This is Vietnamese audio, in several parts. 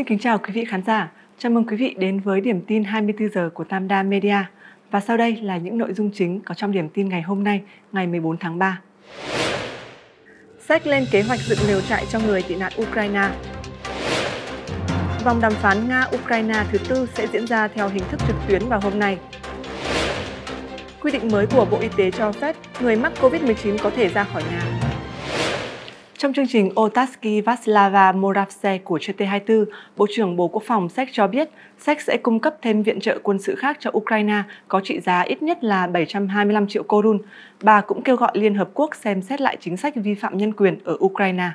Xin kính chào quý vị khán giả. Chào mừng quý vị đến với điểm tin 24 giờ của Tam Đa Media. Và sau đây là những nội dung chính có trong điểm tin ngày hôm nay, ngày 14 tháng 3. Sách lên kế hoạch dựng lều trại cho người tị nạn Ukraine. Vòng đàm phán Nga-Ukraine thứ tư sẽ diễn ra theo hình thức trực tuyến vào hôm nay. Quy định mới của Bộ Y tế cho phép người mắc COVID-19 có thể ra khỏi nhà. Trong chương trình Otaski Vaslava Moravse của CT24, Bộ trưởng Bộ Quốc phòng Séc cho biết Séc sẽ cung cấp thêm viện trợ quân sự khác cho Ukraine có trị giá ít nhất là 725 triệu korun. Bà cũng kêu gọi Liên Hợp Quốc xem xét lại chính sách vi phạm nhân quyền ở Ukraine.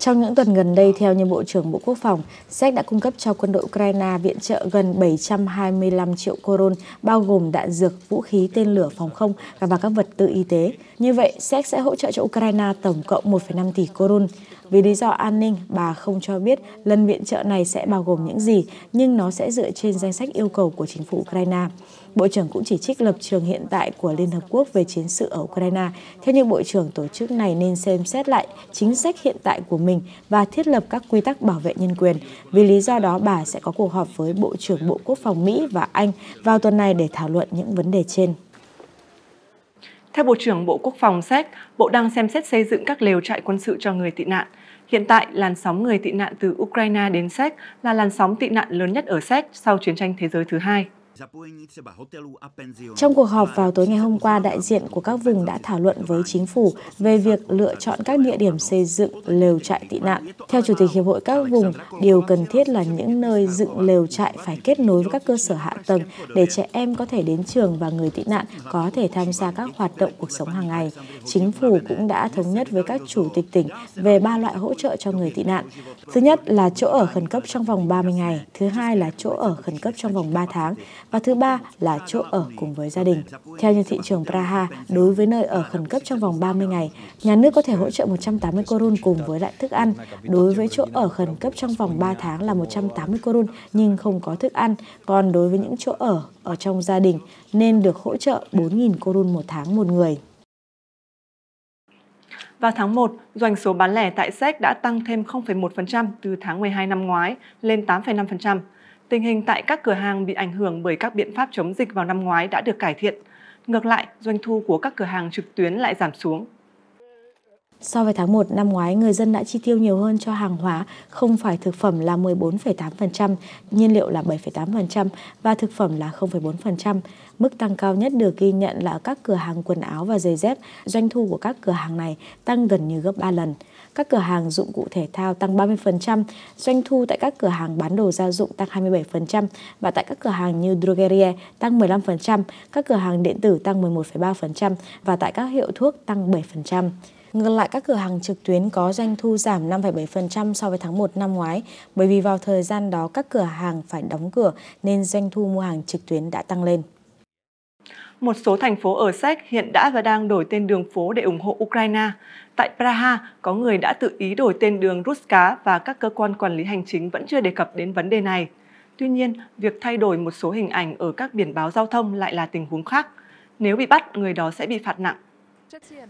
Trong những tuần gần đây, theo như Bộ trưởng Bộ Quốc phòng, Séc đã cung cấp cho quân đội Ukraine viện trợ gần 725 triệu koron, bao gồm đạn dược, vũ khí, tên lửa phòng không và các vật tư y tế. Như vậy, Séc sẽ hỗ trợ cho Ukraine tổng cộng 1,5 tỷ koron. Vì lý do an ninh, bà không cho biết lần viện trợ này sẽ bao gồm những gì, nhưng nó sẽ dựa trên danh sách yêu cầu của chính phủ Ukraine. Bộ trưởng cũng chỉ trích lập trường hiện tại của Liên Hợp Quốc về chiến sự ở Ukraine. Theo như Bộ trưởng, tổ chức này nên xem xét lại chính sách hiện tại của mình và thiết lập các quy tắc bảo vệ nhân quyền. Vì lý do đó, bà sẽ có cuộc họp với Bộ trưởng Bộ Quốc phòng Mỹ và Anh vào tuần này để thảo luận những vấn đề trên. Theo Bộ trưởng Bộ Quốc phòng Séc, Bộ đang xem xét xây dựng các lều trại quân sự cho người tị nạn. Hiện tại, làn sóng người tị nạn từ Ukraine đến Séc là làn sóng tị nạn lớn nhất ở Séc sau chiến tranh thế giới thứ hai. Trong cuộc họp vào tối ngày hôm qua, đại diện của các vùng đã thảo luận với chính phủ về việc lựa chọn các địa điểm xây dựng lều trại tị nạn. Theo Chủ tịch Hiệp hội các vùng, điều cần thiết là những nơi dựng lều trại phải kết nối với các cơ sở hạ tầng để trẻ em có thể đến trường và người tị nạn có thể tham gia các hoạt động cuộc sống hàng ngày. Chính phủ cũng đã thống nhất với các chủ tịch tỉnh về ba loại hỗ trợ cho người tị nạn. Thứ nhất là chỗ ở khẩn cấp trong vòng 30 ngày, thứ hai là chỗ ở khẩn cấp trong vòng 3 tháng và thứ ba là chỗ ở cùng với gia đình. Theo như thị trường Praha, đối với nơi ở khẩn cấp trong vòng 30 ngày, nhà nước có thể hỗ trợ 180 korun cùng với lại thức ăn. Đối với chỗ ở khẩn cấp trong vòng 3 tháng là 180 korun nhưng không có thức ăn, còn đối với những chỗ ở ở trong gia đình nên được hỗ trợ 4.000 korun một tháng một người. Vào tháng 1, doanh số bán lẻ tại Séc đã tăng thêm 0,1% từ tháng 12 năm ngoái lên 8,5%. Tình hình tại các cửa hàng bị ảnh hưởng bởi các biện pháp chống dịch vào năm ngoái đã được cải thiện. Ngược lại, doanh thu của các cửa hàng trực tuyến lại giảm xuống. So với tháng 1 năm ngoái, người dân đã chi tiêu nhiều hơn cho hàng hóa không phải thực phẩm là 14,8%, nhiên liệu là 7,8% và thực phẩm là 0,4%. Mức tăng cao nhất được ghi nhận là ở các cửa hàng quần áo và giày dép. Doanh thu của các cửa hàng này tăng gần như gấp 3 lần. Các cửa hàng dụng cụ thể thao tăng 30%, doanh thu tại các cửa hàng bán đồ gia dụng tăng 27% và tại các cửa hàng như drogerie tăng 15%, các cửa hàng điện tử tăng 11,3% và tại các hiệu thuốc tăng 7%. Ngược lại, các cửa hàng trực tuyến có doanh thu giảm 5,7% so với tháng 1 năm ngoái, bởi vì vào thời gian đó các cửa hàng phải đóng cửa nên doanh thu mua hàng trực tuyến đã tăng lên. Một số thành phố ở Séc hiện đã và đang đổi tên đường phố để ủng hộ Ukraine. Tại Praha, có người đã tự ý đổi tên đường Ruska và các cơ quan quản lý hành chính vẫn chưa đề cập đến vấn đề này. Tuy nhiên, việc thay đổi một số hình ảnh ở các biển báo giao thông lại là tình huống khác. Nếu bị bắt, người đó sẽ bị phạt nặng.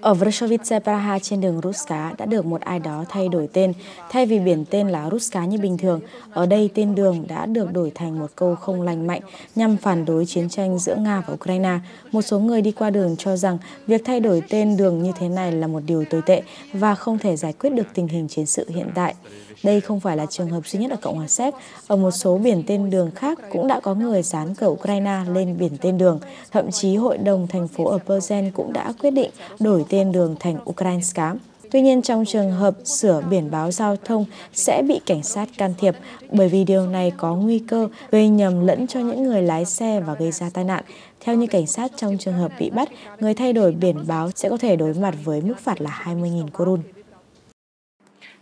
Ở Vršovice Praha trên đường Ruska đã được một ai đó thay đổi tên. Thay vì biển tên là Ruska như bình thường, ở đây tên đường đã được đổi thành một câu không lành mạnh nhằm phản đối chiến tranh giữa Nga và Ukraine. Một số người đi qua đường cho rằng việc thay đổi tên đường như thế này là một điều tồi tệ và không thể giải quyết được tình hình chiến sự hiện tại. Đây không phải là trường hợp duy nhất ở Cộng hòa Séc. Ở một số biển tên đường khác cũng đã có người dán cờ Ukraine lên biển tên đường. Thậm chí hội đồng thành phố ở Bergen cũng đã quyết định đổi tên đường thành Ukrainska. Tuy nhiên trong trường hợp sửa biển báo giao thông sẽ bị cảnh sát can thiệp bởi vì điều này có nguy cơ gây nhầm lẫn cho những người lái xe và gây ra tai nạn. Theo như cảnh sát trong trường hợp bị bắt, người thay đổi biển báo sẽ có thể đối mặt với mức phạt là 20.000 korun.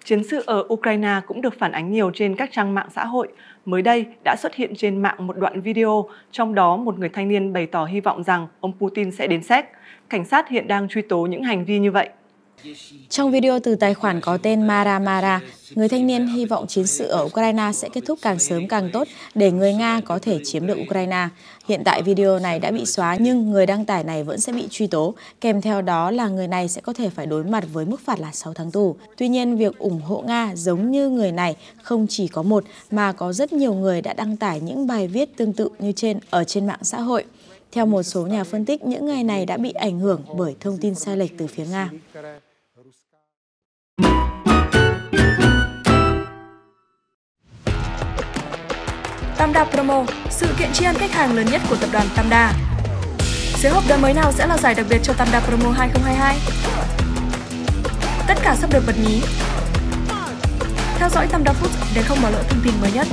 Chiến sự ở Ukraine cũng được phản ánh nhiều trên các trang mạng xã hội. Mới đây đã xuất hiện trên mạng một đoạn video, trong đó một người thanh niên bày tỏ hy vọng rằng ông Putin sẽ đến xét. Cảnh sát hiện đang truy tố những hành vi như vậy. Trong video từ tài khoản có tên Mara Mara, người thanh niên hy vọng chiến sự ở Ukraine sẽ kết thúc càng sớm càng tốt để người Nga có thể chiếm được Ukraine. Hiện tại video này đã bị xóa nhưng người đăng tải này vẫn sẽ bị truy tố, kèm theo đó là người này sẽ có thể phải đối mặt với mức phạt là 6 tháng tù. Tuy nhiên, việc ủng hộ Nga giống như người này không chỉ có một mà có rất nhiều người đã đăng tải những bài viết tương tự như trên ở trên mạng xã hội. Theo một số nhà phân tích, những người này đã bị ảnh hưởng bởi thông tin sai lệch từ phía Nga. Tamda Promo, sự kiện tri ân khách hàng lớn nhất của tập đoàn Tamda. Sự hộp đơn mới nào sẽ là giải đặc biệt cho Tamda Promo 2022? Tất cả sắp được bật mí. Theo dõi Tamda Food để không bỏ lỡ thông tin mới nhất.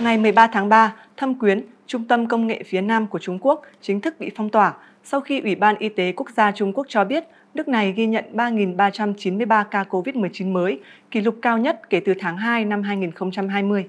Ngày 13 tháng 3, Thâm Quyến, trung tâm công nghệ phía Nam của Trung Quốc chính thức bị phong tỏa sau khi Ủy ban Y tế Quốc gia Trung Quốc cho biết nước này ghi nhận 3.393 ca COVID-19 mới, kỷ lục cao nhất kể từ tháng 2 năm 2020.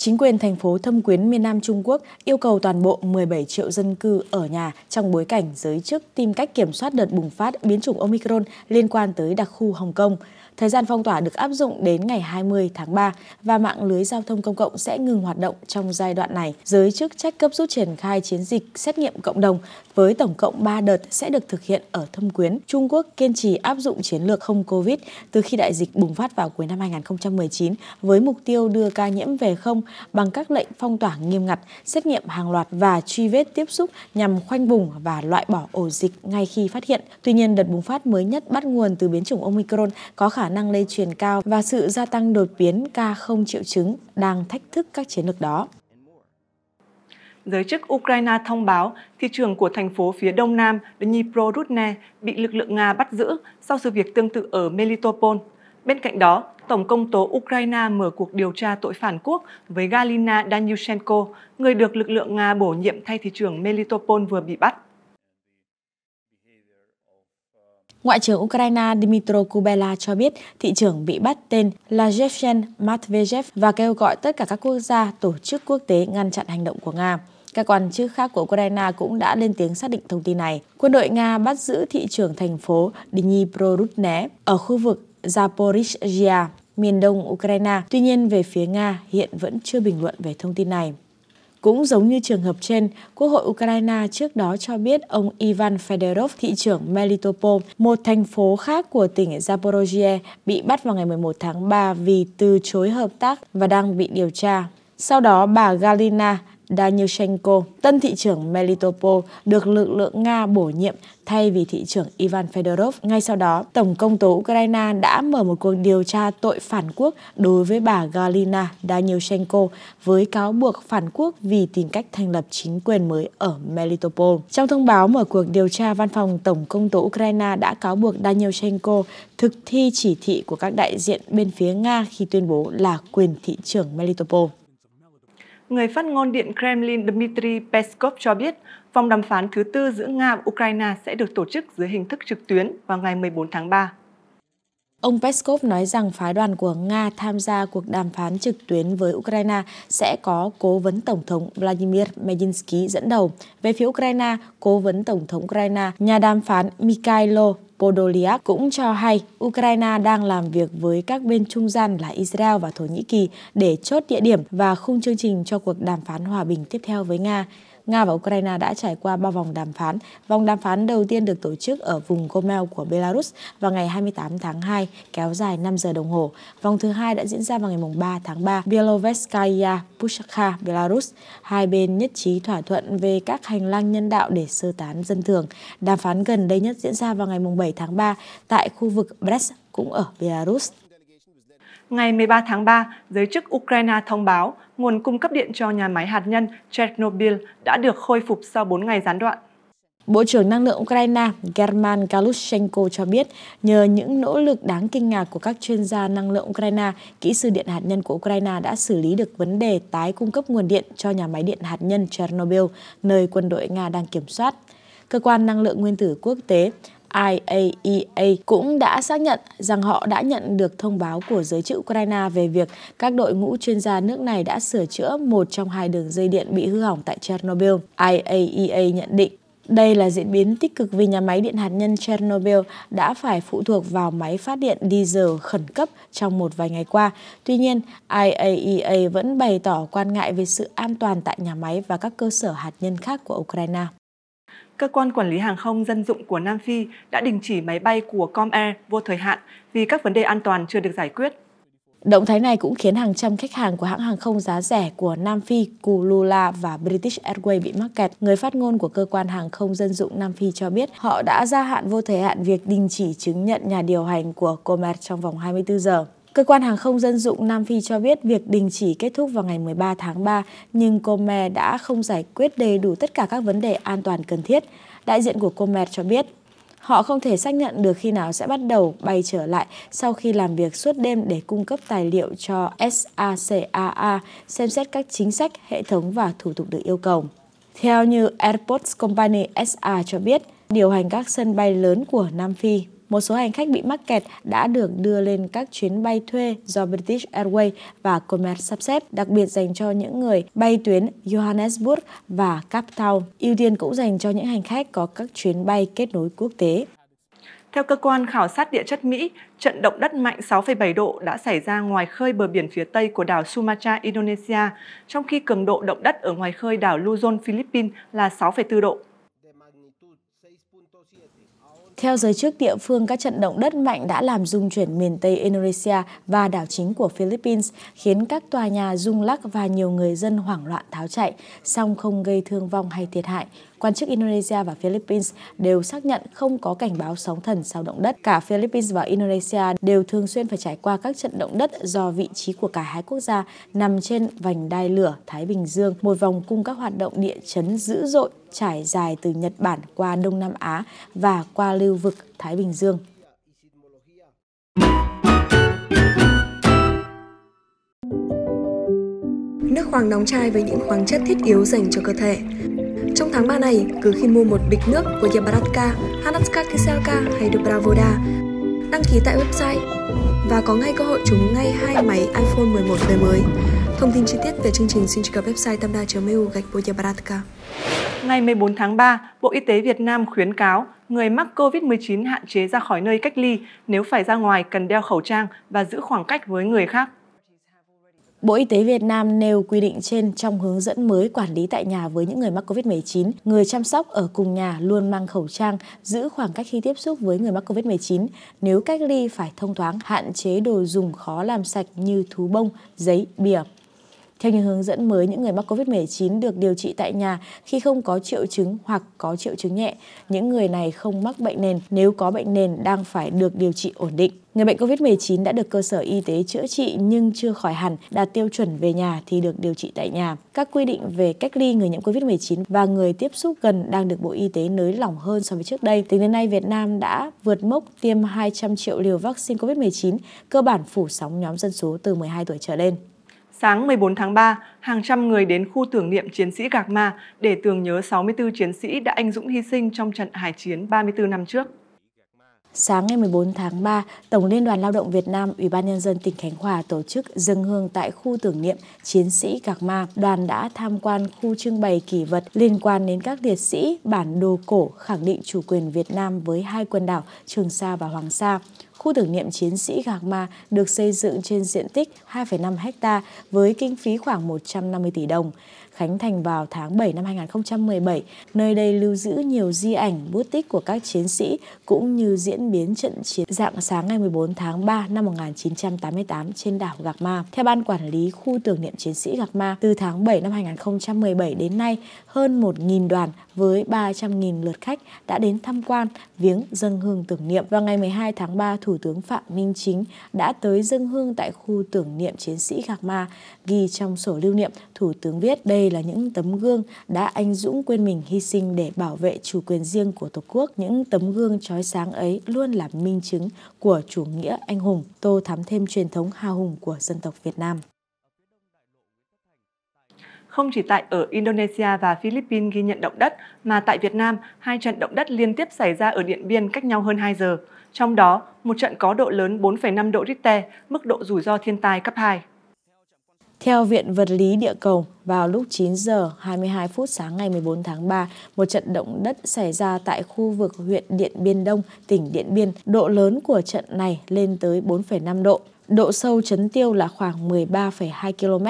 Chính quyền thành phố Thâm Quyến miền Nam Trung Quốc yêu cầu toàn bộ 17 triệu dân cư ở nhà trong bối cảnh giới chức tìm cách kiểm soát đợt bùng phát biến chủng Omicron liên quan tới đặc khu Hồng Kông. Thời gian phong tỏa được áp dụng đến ngày 20 tháng 3 và mạng lưới giao thông công cộng sẽ ngừng hoạt động trong giai đoạn này. Giới chức trách cấp rút triển khai chiến dịch xét nghiệm cộng đồng với tổng cộng 3 đợt sẽ được thực hiện ở Thâm Quyến. Trung Quốc kiên trì áp dụng chiến lược không Covid từ khi đại dịch bùng phát vào cuối năm 2019 với mục tiêu đưa ca nhiễm về không bằng các lệnh phong tỏa nghiêm ngặt, xét nghiệm hàng loạt và truy vết tiếp xúc nhằm khoanh vùng và loại bỏ ổ dịch ngay khi phát hiện. Tuy nhiên, đợt bùng phát mới nhất bắt nguồn từ biến chủng Omicron có khả năng lây truyền cao và sự gia tăng đột biến ca không triệu chứng đang thách thức các chiến lược đó. Giới chức Ukraine thông báo thị trường của thành phố phía đông nam Dnipro Rudne bị lực lượng Nga bắt giữ sau sự việc tương tự ở Melitopol. Bên cạnh đó, Tổng công tố Ukraine mở cuộc điều tra tội phản quốc với Galina Danyushenko, người được lực lượng Nga bổ nhiệm thay thị trưởng Melitopol vừa bị bắt. Ngoại trưởng Ukraine Dmytro Kubela cho biết thị trưởng bị bắt tên là Yevhen Matvejev và kêu gọi tất cả các quốc gia, tổ chức quốc tế ngăn chặn hành động của Nga. Các quan chức khác của Ukraine cũng đã lên tiếng xác định thông tin này. Quân đội Nga bắt giữ thị trưởng thành phố Dnipro Rudne ở khu vực Zaporizhia miền đông Ukraine. Tuy nhiên, về phía Nga hiện vẫn chưa bình luận về thông tin này. Cũng giống như trường hợp trên, Quốc hội Ukraine trước đó cho biết ông Ivan Fedorov, thị trưởng Melitopol, một thành phố khác của tỉnh Zaporozhye, bị bắt vào ngày 11 tháng 3 vì từ chối hợp tác và đang bị điều tra. Sau đó, bà Galina Danyushenko, tân thị trưởng Melitopol, được lực lượng Nga bổ nhiệm thay vì thị trưởng Ivan Fedorov. Ngay sau đó, Tổng công tố Ukraine đã mở một cuộc điều tra tội phản quốc đối với bà Galina Danyushenko với cáo buộc phản quốc vì tìm cách thành lập chính quyền mới ở Melitopol. Trong thông báo mở cuộc điều tra, văn phòng Tổng công tố Ukraine đã cáo buộc Danyushenko thực thi chỉ thị của các đại diện bên phía Nga khi tuyên bố là quyền thị trưởng Melitopol người phát ngôn Điện Kremlin Dmitry Peskov cho biết vòng đàm phán thứ tư giữa Nga và Ukraine sẽ được tổ chức dưới hình thức trực tuyến vào ngày 14 tháng 3. Ông Peskov nói rằng phái đoàn của Nga tham gia cuộc đàm phán trực tuyến với Ukraine sẽ có cố vấn Tổng thống Vladimir Medinsky dẫn đầu. Về phía Ukraine, cố vấn Tổng thống Ukraine, nhà đàm phán Mikhailo Podolyak cũng cho hay Ukraine đang làm việc với các bên trung gian là Israel và Thổ Nhĩ Kỳ để chốt địa điểm và khung chương trình cho cuộc đàm phán hòa bình tiếp theo với Nga. Nga và Ukraine đã trải qua 3 vòng đàm phán. Vòng đàm phán đầu tiên được tổ chức ở vùng Gomel của Belarus vào ngày 28 tháng 2, kéo dài 5 giờ đồng hồ. Vòng thứ hai đã diễn ra vào ngày 3 tháng 3, Bielovetskaya Pushka, Belarus. Hai bên nhất trí thỏa thuận về các hành lang nhân đạo để sơ tán dân thường. Đàm phán gần đây nhất diễn ra vào ngày 7 tháng 3 tại khu vực Brest, cũng ở Belarus. Ngày 13 tháng 3, giới chức Ukraine thông báo nguồn cung cấp điện cho nhà máy hạt nhân Chernobyl đã được khôi phục sau 4 ngày gián đoạn. Bộ trưởng Năng lượng Ukraine German Galushenko cho biết, nhờ những nỗ lực đáng kinh ngạc của các chuyên gia năng lượng Ukraine, kỹ sư điện hạt nhân của Ukraine đã xử lý được vấn đề tái cung cấp nguồn điện cho nhà máy điện hạt nhân Chernobyl, nơi quân đội Nga đang kiểm soát. Cơ quan Năng lượng Nguyên tử Quốc tế IAEA e cũng đã xác nhận rằng họ đã nhận được thông báo của giới chức Ukraine về việc các đội ngũ chuyên gia nước này đã sửa chữa một trong hai đường dây điện bị hư hỏng tại Chernobyl. IAEA e nhận định đây là diễn biến tích cực vì nhà máy điện hạt nhân Chernobyl đã phải phụ thuộc vào máy phát điện diesel khẩn cấp trong một vài ngày qua. Tuy nhiên, IAEA e vẫn bày tỏ quan ngại về sự an toàn tại nhà máy và các cơ sở hạt nhân khác của Ukraine cơ quan quản lý hàng không dân dụng của Nam Phi đã đình chỉ máy bay của Comair vô thời hạn vì các vấn đề an toàn chưa được giải quyết. Động thái này cũng khiến hàng trăm khách hàng của hãng hàng không giá rẻ của Nam Phi, Kulula và British Airways bị mắc kẹt. Người phát ngôn của cơ quan hàng không dân dụng Nam Phi cho biết họ đã gia hạn vô thời hạn việc đình chỉ chứng nhận nhà điều hành của Comair trong vòng 24 giờ. Cơ quan hàng không dân dụng Nam Phi cho biết việc đình chỉ kết thúc vào ngày 13 tháng 3, nhưng Comer đã không giải quyết đầy đủ tất cả các vấn đề an toàn cần thiết. Đại diện của Comer cho biết, họ không thể xác nhận được khi nào sẽ bắt đầu bay trở lại sau khi làm việc suốt đêm để cung cấp tài liệu cho SACAA xem xét các chính sách, hệ thống và thủ tục được yêu cầu. Theo như Airports Company SA cho biết, điều hành các sân bay lớn của Nam Phi một số hành khách bị mắc kẹt đã được đưa lên các chuyến bay thuê do British Airways và Comair sắp xếp, đặc biệt dành cho những người bay tuyến Johannesburg và Cape Town. Ưu tiên cũng dành cho những hành khách có các chuyến bay kết nối quốc tế. Theo cơ quan khảo sát địa chất Mỹ, trận động đất mạnh 6,7 độ đã xảy ra ngoài khơi bờ biển phía tây của đảo Sumatra, Indonesia, trong khi cường độ động đất ở ngoài khơi đảo Luzon, Philippines là 6,4 độ. Theo giới chức địa phương, các trận động đất mạnh đã làm rung chuyển miền Tây Indonesia và đảo chính của Philippines, khiến các tòa nhà rung lắc và nhiều người dân hoảng loạn tháo chạy, song không gây thương vong hay thiệt hại quan chức Indonesia và Philippines đều xác nhận không có cảnh báo sóng thần sau động đất. Cả Philippines và Indonesia đều thường xuyên phải trải qua các trận động đất do vị trí của cả hai quốc gia nằm trên vành đai lửa Thái Bình Dương, một vòng cung các hoạt động địa chấn dữ dội trải dài từ Nhật Bản qua Đông Nam Á và qua lưu vực Thái Bình Dương. Nước khoáng đóng chai với những khoáng chất thiết yếu dành cho cơ thể trong tháng 3 này, cứ khi mua một bịch nước của Yabaratka, Hanatsuka Kiselka hay Dobravoda, đăng ký tại website và có ngay cơ hội trúng ngay hai máy iPhone 11 đời mới. Thông tin chi tiết về chương trình xin truy cập website tamda.eu gạch Yabaratka. Ngày 14 tháng 3, Bộ Y tế Việt Nam khuyến cáo người mắc COVID-19 hạn chế ra khỏi nơi cách ly, nếu phải ra ngoài cần đeo khẩu trang và giữ khoảng cách với người khác. Bộ Y tế Việt Nam nêu quy định trên trong hướng dẫn mới quản lý tại nhà với những người mắc COVID-19. Người chăm sóc ở cùng nhà luôn mang khẩu trang, giữ khoảng cách khi tiếp xúc với người mắc COVID-19. Nếu cách ly phải thông thoáng, hạn chế đồ dùng khó làm sạch như thú bông, giấy, bìa. Theo những hướng dẫn mới, những người mắc COVID-19 được điều trị tại nhà khi không có triệu chứng hoặc có triệu chứng nhẹ. Những người này không mắc bệnh nền, nếu có bệnh nền đang phải được điều trị ổn định. Người bệnh COVID-19 đã được cơ sở y tế chữa trị nhưng chưa khỏi hẳn, đạt tiêu chuẩn về nhà thì được điều trị tại nhà. Các quy định về cách ly người nhiễm COVID-19 và người tiếp xúc gần đang được Bộ Y tế nới lỏng hơn so với trước đây. Tính đến nay, Việt Nam đã vượt mốc tiêm 200 triệu liều vaccine COVID-19, cơ bản phủ sóng nhóm dân số từ 12 tuổi trở lên sáng 14 tháng 3, hàng trăm người đến khu tưởng niệm chiến sĩ Gạc Ma để tưởng nhớ 64 chiến sĩ đã anh dũng hy sinh trong trận hải chiến 34 năm trước. Sáng ngày 14 tháng 3, Tổng Liên đoàn Lao động Việt Nam, Ủy ban Nhân dân tỉnh Khánh Hòa tổ chức dân hương tại khu tưởng niệm Chiến sĩ gạc Ma. Đoàn đã tham quan khu trưng bày kỷ vật liên quan đến các liệt sĩ, bản đồ cổ khẳng định chủ quyền Việt Nam với hai quần đảo Trường Sa và Hoàng Sa. Khu tưởng niệm chiến sĩ Gạc Ma được xây dựng trên diện tích 2,5 ha với kinh phí khoảng 150 tỷ đồng. Khánh thành vào tháng 7 năm 2017, nơi đây lưu giữ nhiều di ảnh, bút tích của các chiến sĩ cũng như diễn biến trận chiến dạng sáng ngày 14 tháng 3 năm 1988 trên đảo Gạc Ma. Theo Ban Quản lý Khu tưởng niệm chiến sĩ Gạc Ma, từ tháng 7 năm 2017 đến nay, hơn 1.000 đoàn với 300.000 lượt khách đã đến tham quan, viếng dân hương tưởng niệm. Vào ngày 12 tháng 3, Thủ tướng Phạm Minh Chính đã tới dân hương tại khu tưởng niệm chiến sĩ Gạc Ma, ghi trong sổ lưu niệm, Thủ tướng viết đây là những tấm gương đã anh dũng quên mình hy sinh để bảo vệ chủ quyền riêng của Tổ quốc. Những tấm gương trói sáng ấy luôn là minh chứng của chủ nghĩa anh hùng, tô thắm thêm truyền thống hào hùng của dân tộc Việt Nam. Không chỉ tại ở Indonesia và Philippines ghi nhận động đất, mà tại Việt Nam, hai trận động đất liên tiếp xảy ra ở Điện Biên cách nhau hơn 2 giờ trong đó một trận có độ lớn 4,5 độ Richter, mức độ rủi ro thiên tai cấp 2. Theo Viện Vật lý Địa cầu, vào lúc 9 giờ 22 phút sáng ngày 14 tháng 3, một trận động đất xảy ra tại khu vực huyện Điện Biên Đông, tỉnh Điện Biên. Độ lớn của trận này lên tới 4,5 độ. Độ sâu chấn tiêu là khoảng 13,2 km.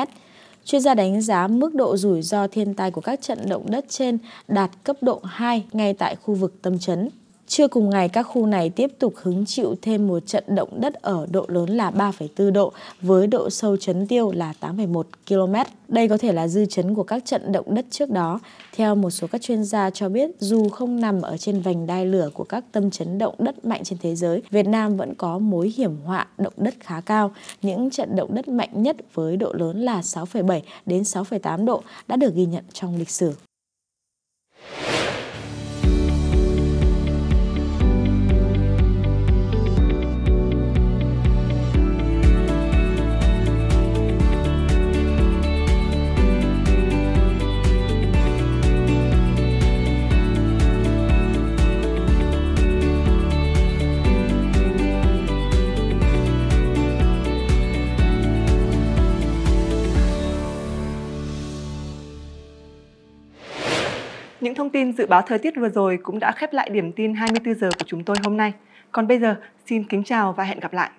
Chuyên gia đánh giá mức độ rủi ro thiên tai của các trận động đất trên đạt cấp độ 2 ngay tại khu vực tâm chấn. Trưa cùng ngày, các khu này tiếp tục hứng chịu thêm một trận động đất ở độ lớn là 3,4 độ với độ sâu chấn tiêu là 8,1 km. Đây có thể là dư chấn của các trận động đất trước đó. Theo một số các chuyên gia cho biết, dù không nằm ở trên vành đai lửa của các tâm chấn động đất mạnh trên thế giới, Việt Nam vẫn có mối hiểm họa động đất khá cao. Những trận động đất mạnh nhất với độ lớn là 6,7 đến 6,8 độ đã được ghi nhận trong lịch sử. thông tin dự báo thời tiết vừa rồi cũng đã khép lại điểm tin 24 giờ của chúng tôi hôm nay. Còn bây giờ, xin kính chào và hẹn gặp lại.